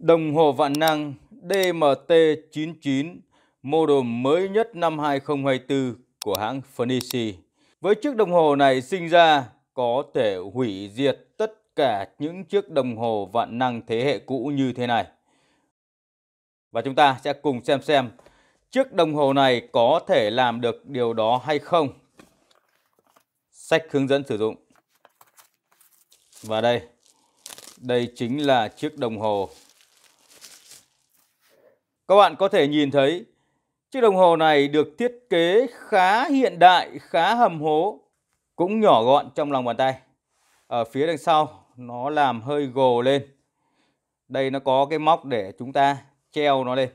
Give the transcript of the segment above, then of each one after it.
Đồng hồ vạn năng DMT99, model mới nhất năm 2024 của hãng Fenici. Với chiếc đồng hồ này sinh ra có thể hủy diệt tất cả những chiếc đồng hồ vạn năng thế hệ cũ như thế này. Và chúng ta sẽ cùng xem xem chiếc đồng hồ này có thể làm được điều đó hay không. Sách hướng dẫn sử dụng. Và đây, đây chính là chiếc đồng hồ các bạn có thể nhìn thấy chiếc đồng hồ này được thiết kế khá hiện đại, khá hầm hố, cũng nhỏ gọn trong lòng bàn tay. Ở phía đằng sau nó làm hơi gồ lên. Đây nó có cái móc để chúng ta treo nó lên.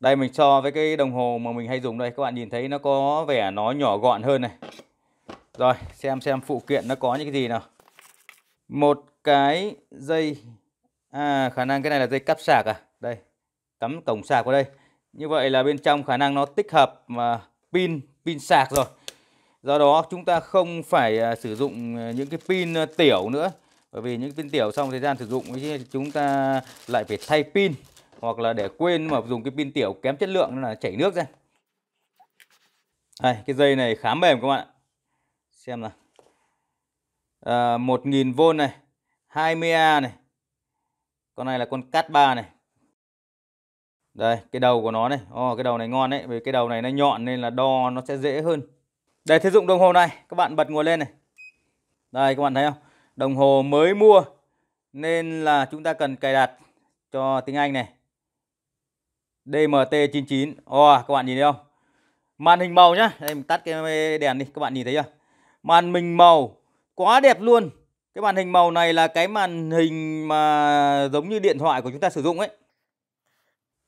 Đây mình so với cái đồng hồ mà mình hay dùng đây Các bạn nhìn thấy nó có vẻ nó nhỏ gọn hơn này Rồi xem xem phụ kiện nó có những cái gì nào Một cái dây à, khả năng cái này là dây cắp sạc à đây cắm cổng sạc vào đây như vậy là bên trong khả năng nó tích hợp mà pin pin sạc rồi do đó chúng ta không phải à, sử dụng à, những cái pin à, tiểu nữa bởi vì những pin tiểu xong thời gian sử dụng chúng ta lại phải thay pin hoặc là để quên mà dùng cái pin tiểu kém chất lượng là chảy nước ra đây, cái dây này khá mềm các bạn ạ xem nào à, 1000V này 20A này con này là con cát ba này đây cái đầu của nó này oh, cái đầu này ngon đấy vì cái đầu này nó nhọn nên là đo nó sẽ dễ hơn đây thế dụng đồng hồ này các bạn bật nguồn lên này đây các bạn thấy không đồng hồ mới mua nên là chúng ta cần cài đặt cho tiếng Anh này DMT99 oh, các bạn nhìn thấy không màn hình màu nhá đây mình tắt cái đèn đi các bạn nhìn thấy chưa màn hình màu quá đẹp luôn cái màn hình màu này là cái màn hình mà giống như điện thoại của chúng ta sử dụng ấy.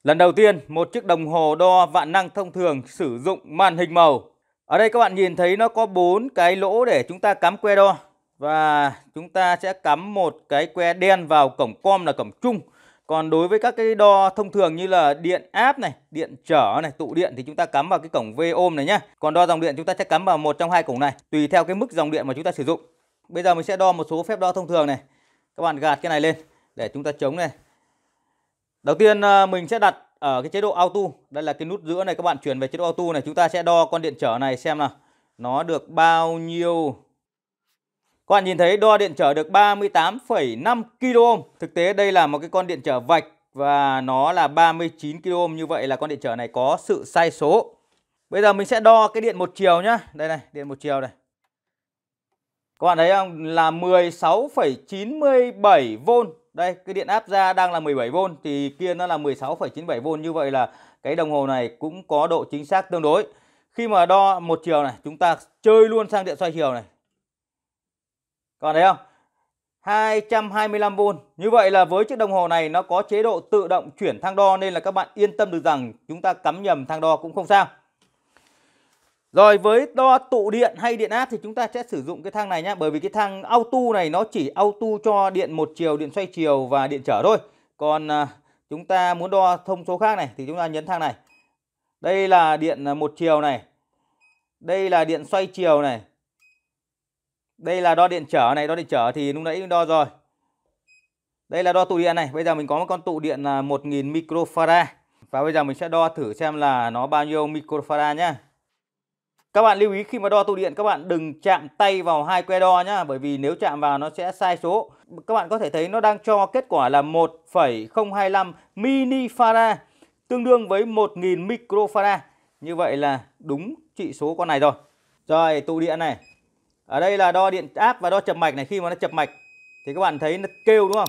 Lần đầu tiên, một chiếc đồng hồ đo vạn năng thông thường sử dụng màn hình màu. Ở đây các bạn nhìn thấy nó có bốn cái lỗ để chúng ta cắm que đo và chúng ta sẽ cắm một cái que đen vào cổng com là cổng chung. Còn đối với các cái đo thông thường như là điện áp này, điện trở này, tụ điện thì chúng ta cắm vào cái cổng V ôm này nhé. Còn đo dòng điện chúng ta sẽ cắm vào một trong hai cổng này tùy theo cái mức dòng điện mà chúng ta sử dụng. Bây giờ mình sẽ đo một số phép đo thông thường này. Các bạn gạt cái này lên để chúng ta chống này. Đầu tiên ờ, mình sẽ đặt ở cái chế độ auto. Đây là cái nút giữa này các bạn chuyển về chế độ auto này. Chúng ta sẽ đo con điện trở này xem nào. Nó được bao nhiêu. Các bạn nhìn thấy đo điện trở được 38,5 kilo ohm. Thực tế đây là một cái con điện trở vạch và nó là 39 kilo ohm. Như vậy là con điện trở này có sự sai số. Bây giờ mình sẽ đo cái điện một chiều nhá. Đây này, điện một chiều này. Các bạn thấy không? Là 16,97V. Đây, cái điện áp ra đang là 17V thì kia nó là 16,97V. Như vậy là cái đồng hồ này cũng có độ chính xác tương đối. Khi mà đo một chiều này, chúng ta chơi luôn sang điện xoay chiều này. các bạn thấy không? 225V. Như vậy là với chiếc đồng hồ này nó có chế độ tự động chuyển thang đo nên là các bạn yên tâm được rằng chúng ta cắm nhầm thang đo cũng không sao. Rồi với đo tụ điện hay điện áp thì chúng ta sẽ sử dụng cái thang này nhé Bởi vì cái thang auto này nó chỉ auto cho điện một chiều, điện xoay chiều và điện trở thôi Còn à, chúng ta muốn đo thông số khác này thì chúng ta nhấn thang này Đây là điện à, một chiều này Đây là điện xoay chiều này Đây là đo điện trở này, đo điện trở thì lúc nãy đo rồi Đây là đo tụ điện này, bây giờ mình có một con tụ điện là 1000 microfarad Và bây giờ mình sẽ đo thử xem là nó bao nhiêu microfarad nhé các bạn lưu ý khi mà đo tụ điện các bạn đừng chạm tay vào hai que đo nhá bởi vì nếu chạm vào nó sẽ sai số. Các bạn có thể thấy nó đang cho kết quả là 1,025 minifarad tương đương với 1000 microfarad. Như vậy là đúng trị số con này rồi. Rồi tụ điện này. Ở đây là đo điện áp và đo chập mạch này khi mà nó chập mạch thì các bạn thấy nó kêu đúng không?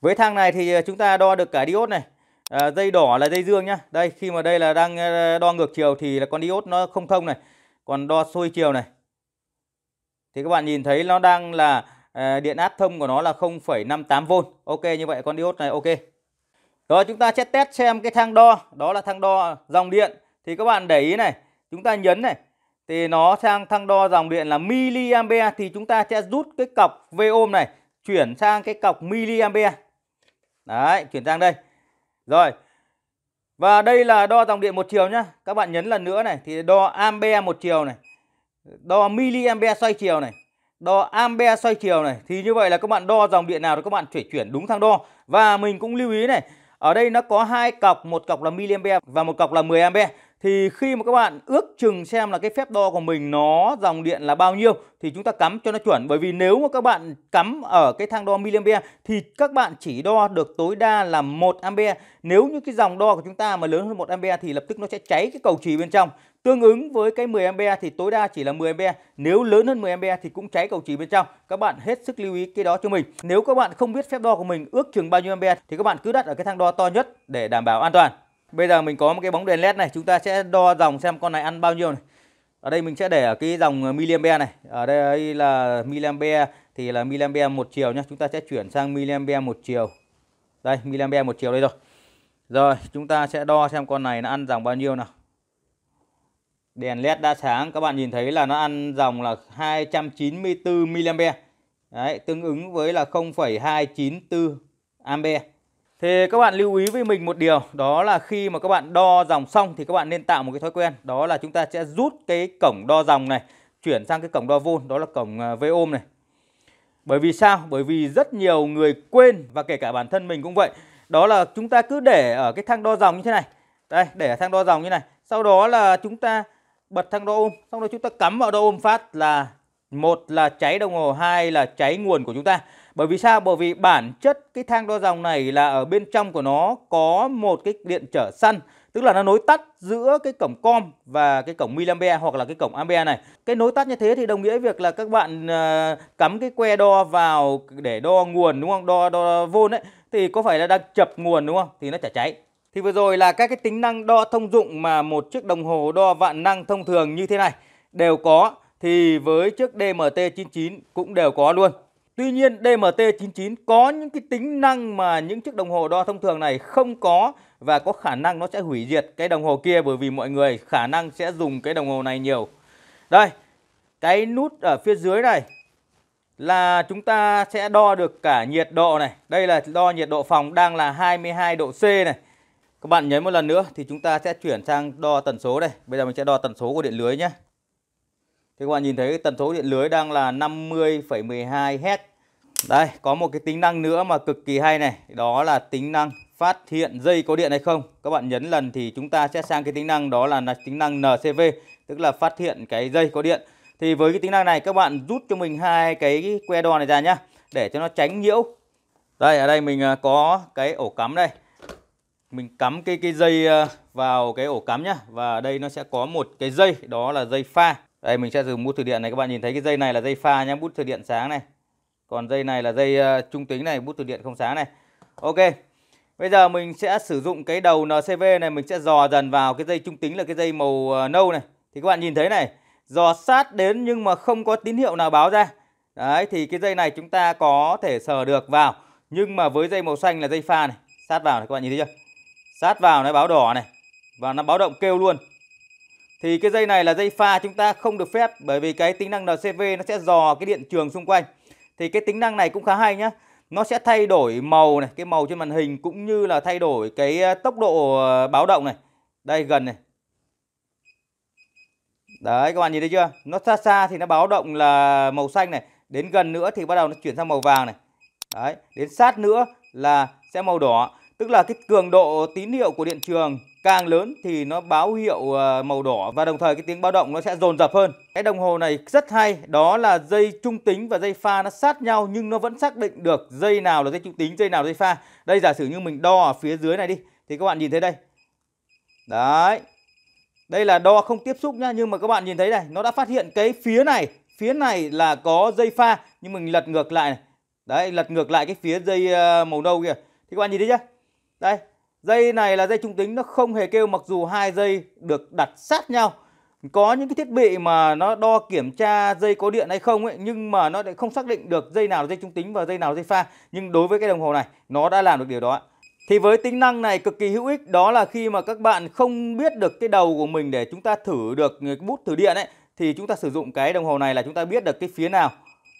Với thang này thì ờ, chúng ta đo được cả diode này à, dây đỏ là dây dương nhá đây khi mà đây là đang ờ, đo ngược chiều thì là con diode nó không thông này còn đo xuôi chiều này thì các bạn nhìn thấy nó đang là à, điện áp thông của nó là 0,58V ok như vậy con diode này ok rồi chúng ta sẽ test xem cái thang đo đó là thang đo dòng điện thì các bạn để ý này chúng ta nhấn này thì nó sang thang đo dòng điện là miliampere thì chúng ta sẽ rút cái cọc V ôm này chuyển sang cái cọc miliampere đấy chuyển sang đây rồi. Và đây là đo dòng điện một chiều nhá. Các bạn nhấn lần nữa này thì đo ampe một chiều này. Đo miliampere xoay chiều này. Đo ampe xoay chiều này thì như vậy là các bạn đo dòng điện nào thì các bạn chuyển chuyển đúng thang đo. Và mình cũng lưu ý này, ở đây nó có hai cọc, một cọc là miliampere và một cọc là 10 ampe thì khi mà các bạn ước chừng xem là cái phép đo của mình nó dòng điện là bao nhiêu thì chúng ta cắm cho nó chuẩn bởi vì nếu mà các bạn cắm ở cái thang đo miliampere thì các bạn chỉ đo được tối đa là 1 ampere. Nếu như cái dòng đo của chúng ta mà lớn hơn 1 ampere thì lập tức nó sẽ cháy cái cầu trì bên trong. Tương ứng với cái 10 ampere thì tối đa chỉ là 10 ampere, nếu lớn hơn 10 ampere thì cũng cháy cầu trì bên trong. Các bạn hết sức lưu ý cái đó cho mình. Nếu các bạn không biết phép đo của mình ước chừng bao nhiêu ampere thì các bạn cứ đặt ở cái thang đo to nhất để đảm bảo an toàn. Bây giờ mình có một cái bóng đèn led này, chúng ta sẽ đo dòng xem con này ăn bao nhiêu này. Ở đây mình sẽ để ở cái dòng miliampere này. Ở đây là miliampere thì là miliampere một chiều nhá. Chúng ta sẽ chuyển sang miliampere một chiều. Đây, miliampere một chiều đây rồi. Rồi, chúng ta sẽ đo xem con này nó ăn dòng bao nhiêu nào. Đèn led đã sáng, các bạn nhìn thấy là nó ăn dòng là 294 miliampere. Đấy, tương ứng với là 0,294 ampere. Thì các bạn lưu ý với mình một điều đó là khi mà các bạn đo dòng xong thì các bạn nên tạo một cái thói quen đó là chúng ta sẽ rút cái cổng đo dòng này chuyển sang cái cổng đo vôn đó là cổng à, V ôm này. Bởi vì sao? Bởi vì rất nhiều người quên và kể cả bản thân mình cũng vậy. Đó là chúng ta cứ để ở cái thang đo dòng như thế này. Đây, để ở thang đo dòng như này. Sau đó là chúng ta bật thang đo ôm, sau đó chúng ta cắm vào đo ôm phát là một là cháy đồng hồ, hai là cháy nguồn của chúng ta. Bởi vì sao? Bởi vì bản chất cái thang đo dòng này là ở bên trong của nó có một cái điện trở săn tức là nó nối tắt giữa cái cổng com và cái cổng miliampere hoặc là cái cổng ampe này. Cái nối tắt như thế thì đồng nghĩa việc là các bạn ờ, cắm cái que đo vào để đo nguồn đúng không? Đo đo vôn ấy thì có phải là đang chập nguồn đúng không? Thì nó chả cháy. Thì vừa rồi là các cái tính năng đo thông dụng mà một chiếc đồng hồ đo vạn năng thông thường như thế này đều có thì với chiếc DMT99 cũng đều có luôn. Tuy nhiên DMT99 có những cái tính năng mà những chiếc đồng hồ đo thông thường này không có và có khả năng nó sẽ hủy diệt cái đồng hồ kia bởi vì mọi người khả năng sẽ dùng cái đồng hồ này nhiều. Đây, cái nút ở phía dưới này là chúng ta sẽ đo được cả nhiệt độ này. Đây là đo nhiệt độ phòng đang là 22 độ C này. Các bạn nhấn một lần nữa thì chúng ta sẽ chuyển sang đo tần số đây. Bây giờ mình sẽ đo tần số của điện lưới nhé. Thì các bạn nhìn thấy tần số điện lưới đang là 50,12 Hz. Đây, có một cái tính năng nữa mà cực kỳ hay này, đó là tính năng phát hiện dây có điện hay không. Các bạn nhấn lần thì chúng ta sẽ sang cái tính năng đó là tính năng NCV, tức là phát hiện cái dây có điện. Thì với cái tính năng này các bạn rút cho mình hai cái que đo này ra nhá, để cho nó tránh nhiễu. Đây, ở đây mình à, có cái ổ cắm đây. Mình cắm cái cái dây à, vào cái ổ cắm nhá và đây nó sẽ có một cái dây đó là dây pha đây mình sẽ dùng bút thử điện này các bạn nhìn thấy cái dây này là dây pha nhé bút thử điện sáng này còn dây này là dây uh, trung tính này bút thử điện không sáng này ok bây giờ mình sẽ sử dụng cái đầu ncv này mình sẽ dò dần vào cái dây trung tính là cái dây màu uh, nâu này thì các bạn nhìn thấy này dò sát đến nhưng mà không có tín hiệu nào báo ra đấy thì cái dây này chúng ta có thể sờ được vào nhưng mà với dây màu xanh là dây pha này sát vào này các bạn nhìn thấy chưa sát vào nó báo đỏ này và nó báo động kêu luôn thì cái dây này là dây pha chúng ta không được phép bởi vì cái tính năng NCV nó sẽ dò cái điện trường xung quanh thì cái tính năng này cũng khá hay nhá nó sẽ thay đổi màu này cái màu trên màn hình cũng như là thay đổi cái ờ, tốc độ ờ, báo động này đây gần này đấy các bạn nhìn thấy chưa nó xa xa thì nó báo động là màu xanh này đến gần nữa thì bắt đầu nó chuyển sang màu vàng này đấy đến sát nữa là sẽ màu đỏ tức là cái cường độ tín hiệu của điện trường càng lớn thì nó báo hiệu ờ, màu đỏ và đồng thời cái tiếng báo động nó sẽ dồn dập hơn. Cái đồng hồ này rất hay, đó là dây trung tính và dây pha nó sát nhau nhưng nó vẫn xác định được dây nào là dây trung tính, dây nào là dây pha. Đây giả sử như mình đo ở phía dưới này đi thì các bạn nhìn thấy đây. Đấy. Đây là đo không tiếp xúc nhá, nhưng mà các bạn nhìn thấy này, nó đã phát hiện cái phía này, phía này là có dây pha nhưng mình lật ngược lại này. Đấy, lật ngược lại cái phía dây ờ, màu nâu kìa. Thì các bạn nhìn thấy chưa? Đây, Dây này là dây trung tính nó không hề kêu mặc dù hai dây được đặt sát nhau. Có những cái thiết bị mà nó đo kiểm tra dây có điện hay không ấy nhưng mà nó lại không xác định được dây nào là dây trung tính và dây nào là dây pha. Nhưng đối với cái đồng hồ này nó đã làm được điều đó. Thì với tính năng này cực kỳ hữu ích đó là khi mà các bạn không biết được cái đầu của mình để chúng ta thử được bút thử điện ấy thì chúng ta sử dụng cái đồng hồ này là chúng ta biết được cái phía nào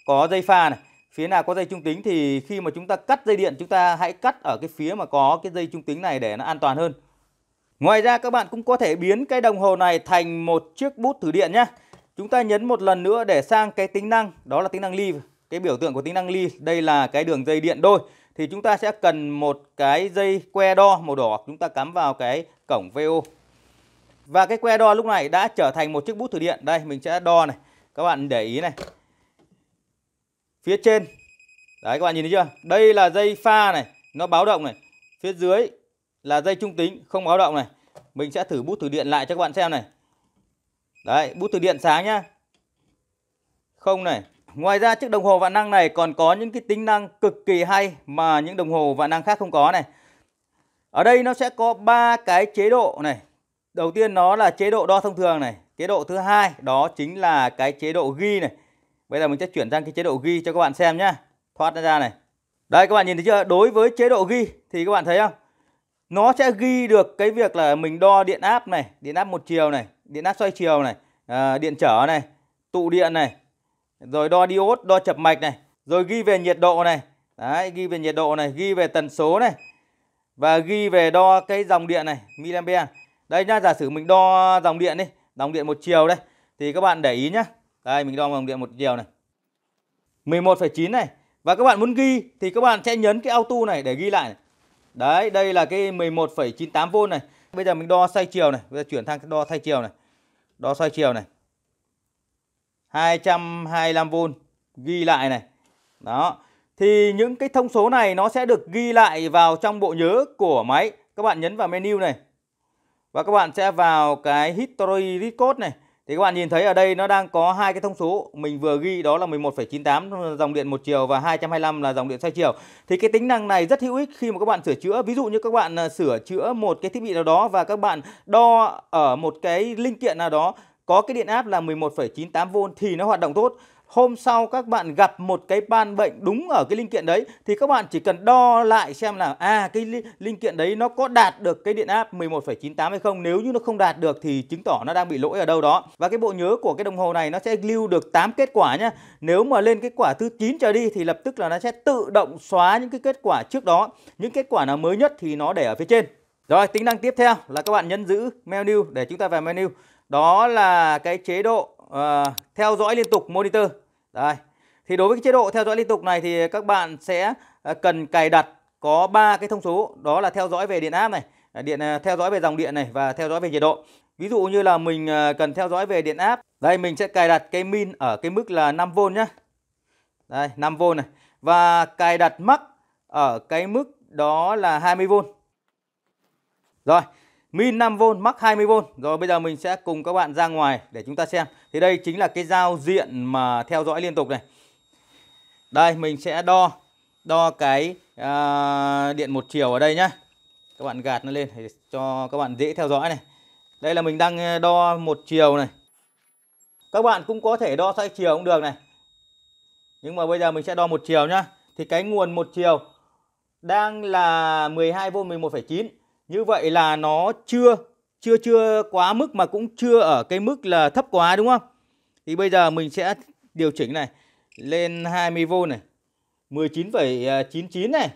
có dây pha này Phía nào có dây trung tính thì khi mà chúng ta cắt dây điện chúng ta hãy cắt ở cái phía mà có cái dây trung tính này để nó an toàn hơn. Ngoài ra các bạn cũng có thể biến cái đồng hồ này thành một chiếc bút thử điện nhé. Chúng ta nhấn một lần nữa để sang cái tính năng, đó là tính năng ly. Cái biểu tượng của tính năng ly, đây là cái đường dây điện đôi. Thì chúng ta sẽ cần một cái dây que đo màu đỏ, chúng ta cắm vào cái cổng VO. Và cái que đo lúc này đã trở thành một chiếc bút thử điện. Đây, mình sẽ đo này. Các bạn để ý này phía trên đấy các bạn nhìn thấy chưa đây là dây pha này nó báo động này phía dưới là dây trung tính không báo động này mình sẽ thử bút thử điện lại cho các bạn xem này đấy bút thử điện sáng nhá không này ngoài ra chiếc đồng hồ vạn năng này còn có những cái tính năng cực kỳ hay mà những đồng hồ vạn năng khác không có này ở đây nó sẽ có ba cái chế độ này đầu tiên nó là chế độ đo thông thường này chế độ thứ hai đó chính là cái chế độ ghi này Bây giờ mình sẽ chuyển sang cái chế độ ghi cho các bạn xem nhé. Thoát nó ra này. Đây các bạn nhìn thấy chưa? Đối với chế độ ghi thì các bạn thấy không? Nó sẽ ghi được cái việc là mình đo điện áp này, điện áp một chiều này, điện áp xoay chiều này, à, điện trở này, tụ điện này, rồi đo diode, đo chập mạch này, rồi ghi về nhiệt độ này. Đấy, ghi về nhiệt độ này, ghi về tần số này và ghi về đo cái dòng điện này, miliampere. Đây nhá, giả sử mình đo dòng điện đi, dòng điện một chiều đây thì các bạn để ý nhá. Đây mình đo vòng điện một chiều này. 11,9 này. Và các bạn muốn ghi thì các bạn sẽ nhấn cái auto này để ghi lại. Đấy, đây là cái 11,98V này. Bây giờ mình đo xoay chiều này, bây giờ chuyển sang đo xoay chiều này. Đo xoay chiều này. 225V ghi lại này. Đó. Thì những cái thông số này nó sẽ được ghi lại vào trong bộ nhớ của máy. Các bạn nhấn vào menu này. Và các bạn sẽ vào cái history record này thì các bạn nhìn thấy ở đây nó đang có hai cái thông số mình vừa ghi đó là 11,98 dòng điện một chiều và 225 là dòng điện xoay chiều. Thì cái tính năng này rất hữu ích khi mà các bạn sửa chữa. Ví dụ như các bạn à, sửa chữa một cái thiết bị nào đó và các bạn đo ở một cái linh kiện nào đó có cái điện áp là 11,98V thì nó hoạt động tốt hôm sau các bạn gặp một cái ban bệnh đúng ở cái linh kiện đấy thì các bạn chỉ cần đo lại xem là à cái linh kiện đấy nó có đạt được cái điện áp 11,98 hay không nếu như nó không đạt được thì chứng tỏ nó đang bị lỗi ở đâu đó và cái bộ nhớ của cái đồng hồ này nó sẽ lưu được 8 kết quả nhá nếu mà lên kết quả thứ 9 trở đi thì lập tức là nó sẽ tự động xóa những cái kết quả trước đó những kết quả nào mới nhất thì nó để ở phía trên rồi tính năng tiếp theo là các bạn nhấn giữ menu để chúng ta vào menu đó là cái chế độ uh, theo dõi liên tục monitor đây. Thì đối với cái chế độ theo dõi liên tục này thì các bạn sẽ à, cần cài đặt có 3 cái thông số đó là theo dõi về điện áp này, à, điện à, theo dõi về dòng điện này và theo dõi về nhiệt độ. Ví dụ như là mình cần theo dõi về điện áp. Đây mình sẽ cài đặt cái min ở cái mức là 5V nhé. Đây 5V này và cài đặt mắc ở cái mức đó là 20V. Rồi, min 5V mắc 20V. Rồi bây giờ mình sẽ cùng các bạn ra ngoài để chúng ta xem thì đây chính là cái giao diện mà theo dõi liên tục này. Đây mình sẽ đo đo cái à, điện một chiều ở đây nhá. Các bạn gạt nó lên để cho các bạn dễ theo dõi này. Đây là mình đang à, đo một chiều này. Các bạn cũng có thể đo xoay chiều cũng được này. Nhưng mà bây giờ mình sẽ đo một chiều nhá. Thì cái nguồn một chiều đang là 12V 11,9. Như vậy là nó chưa chưa chưa quá mức mà cũng chưa ở cái mức là thấp quá đúng không? Thì bây giờ mình sẽ điều chỉnh này lên 20V này. 19,99 này.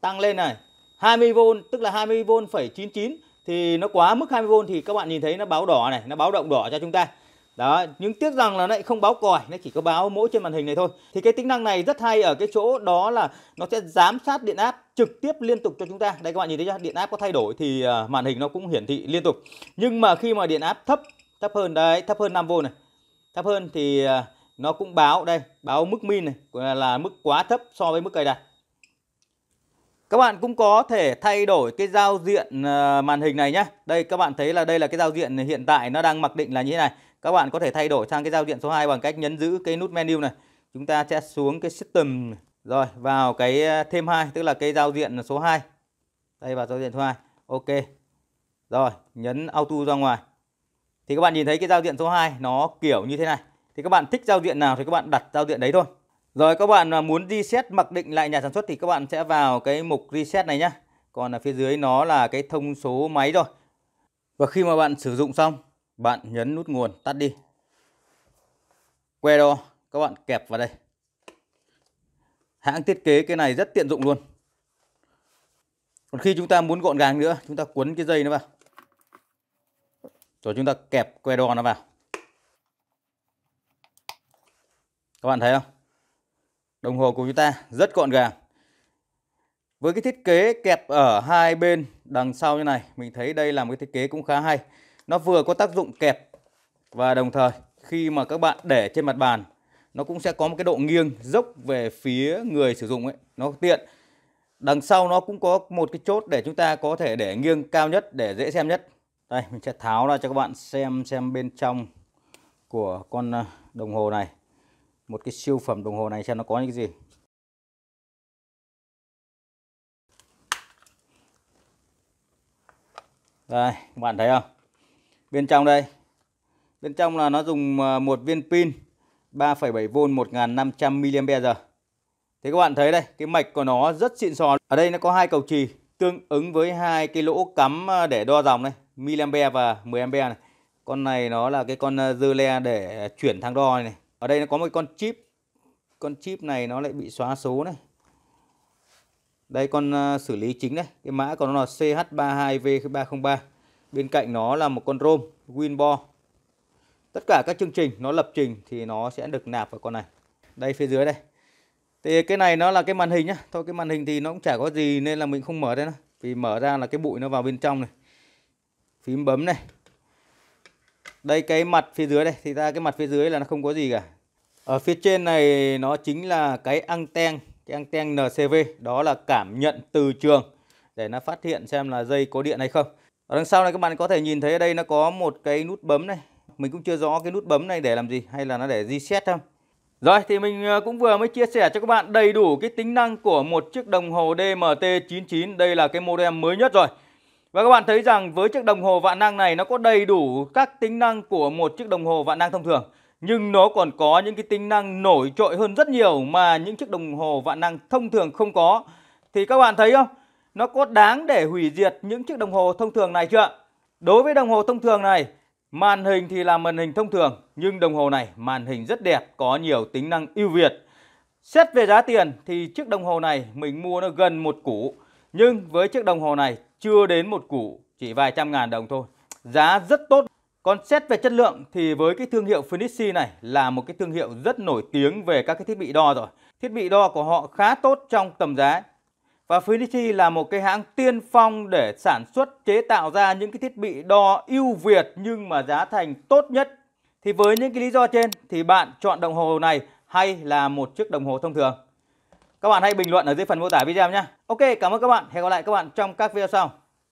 Tăng lên này. 20V tức là 20V,99 thì nó quá mức 20V thì các bạn nhìn thấy nó báo đỏ này, nó báo động đỏ cho chúng ta. Đó, nhưng tiếc rằng là nó lại không báo còi, nó chỉ có báo mỗi trên màn hình này thôi. Thì cái tính năng này rất hay ở cái chỗ đó là nó sẽ giám sát điện áp trực tiếp liên tục cho chúng ta đây các bạn nhìn thấy chưa điện áp có thay đổi thì à, màn hình nó cũng hiển thị liên tục nhưng mà khi mà điện áp thấp thấp hơn đấy thấp hơn 5V này thấp hơn thì à, nó cũng báo đây báo mức min này là mức quá thấp so với mức cài đặt các bạn cũng có thể thay đổi cái giao diện à, màn hình này nhé đây các bạn thấy là đây là cái giao diện hiện tại nó đang mặc định là như thế này các bạn có thể thay đổi sang cái giao diện số 2 bằng cách nhấn giữ cái nút menu này chúng ta sẽ xuống cái system này rồi vào cái ờ, thêm 2 tức là cái giao diện số 2. Đây vào giao diện số 2. Ok. Rồi, nhấn auto ra ngoài. Thì các bạn nhìn thấy cái giao diện số 2 nó kiểu như thế này. Thì các bạn thích giao diện nào thì các bạn đặt giao diện đấy thôi. Rồi các bạn ờ, muốn reset mặc định lại nhà sản xuất thì các bạn sẽ vào cái mục reset này nhé, Còn ở phía dưới nó là cái thông số máy rồi. Và khi mà bạn sử dụng xong, bạn nhấn nút nguồn tắt đi. Que đo các bạn kẹp vào đây hãng thiết kế cái này rất tiện dụng luôn còn khi chúng ta muốn gọn gàng nữa chúng ta cuốn cái dây nó vào rồi chúng ta kẹp que đo nó vào các bạn thấy không đồng hồ của chúng ta rất gọn gàng với cái thiết kế kẹp ở hai bên đằng sau như này mình thấy đây là một cái thiết kế cũng khá hay nó vừa có tác dụng kẹp và đồng thời khi mà các bạn để trên mặt bàn nó cũng sẽ có một cái độ nghiêng dốc về phía người sử dụng ấy nó tiện đằng sau nó cũng có một cái chốt để chúng ta có thể để nghiêng cao nhất để dễ xem nhất đây mình sẽ tháo ra cho các bạn xem xem bên trong của con ờ, đồng hồ này một cái siêu phẩm đồng hồ này xem nó có những cái gì đây các bạn thấy không bên trong đây bên trong là nó dùng ờ, một viên pin 3,7V 1500mAh. Thế các bạn thấy đây, cái mạch của nó rất xịn sò. Ở đây nó có hai cầu chì tương ứng với hai cái lỗ cắm à, để đo dòng này, mAh và 10A này. Con này nó là cái con à, dơ le để chuyển thang đo này, Ở đây nó có một con chip. Con chip này nó lại bị xóa số này. Đây con à, xử lý chính đây, cái mã của nó là CH32V303. Bên cạnh nó là một con ROM Winbo tất cả các chương trình nó lập trình thì nó sẽ được nạp vào con này đây phía dưới đây thì cái này nó là cái màn hình nhá thôi cái màn hình thì nó cũng chả có gì nên là mình không mở đây nữa vì mở ra là cái bụi nó vào bên trong này phím bấm này đây cái mặt phía dưới đây thì ra cái mặt phía dưới là nó không có gì cả ở phía trên này nó chính là cái anten cái anten NCV đó là cảm nhận từ trường để nó phát hiện xem là dây có điện hay không ở đằng sau này các bạn có thể nhìn thấy ở đây nó có một cái nút bấm này mình cũng chưa rõ cái nút bấm này để làm gì hay là nó để reset không rồi thì mình à, cũng vừa mới chia sẻ cho các bạn đầy đủ cái tính năng của một chiếc đồng hồ DMT99 đây là cái model mới nhất rồi và các bạn thấy rằng với chiếc đồng hồ vạn năng này nó có đầy đủ các tính năng của một chiếc đồng hồ vạn năng thông thường nhưng nó còn có những cái tính năng nổi trội hơn rất nhiều mà những chiếc đồng hồ vạn năng thông thường không có thì các bạn thấy không nó có đáng để hủy diệt những chiếc đồng hồ thông thường này chưa đối với đồng hồ thông thường này Màn hình thì là màn hình thông thường nhưng đồng hồ này màn hình rất đẹp, có nhiều tính năng ưu việt. Xét về giá tiền thì chiếc đồng hồ này mình mua nó gần một củ nhưng với chiếc đồng hồ này chưa đến một củ, chỉ vài trăm ngàn đồng thôi. Giá rất tốt. Còn xét về chất lượng thì với cái thương hiệu Finishi này là một cái thương hiệu rất nổi tiếng về các cái thiết bị đo rồi. Thiết bị đo của họ khá tốt trong tầm giá và Finichi là một cái hãng tiên phong để sản xuất chế tạo ra những cái thiết bị đo ưu việt nhưng mà giá thành tốt nhất. Thì với những cái lý do trên thì bạn chọn đồng hồ này hay là một chiếc đồng hồ thông thường? Các bạn hãy bình luận ở dưới phần mô tả video nhé. Ok, cảm ơn các bạn. Hẹn gặp lại các bạn trong các video sau.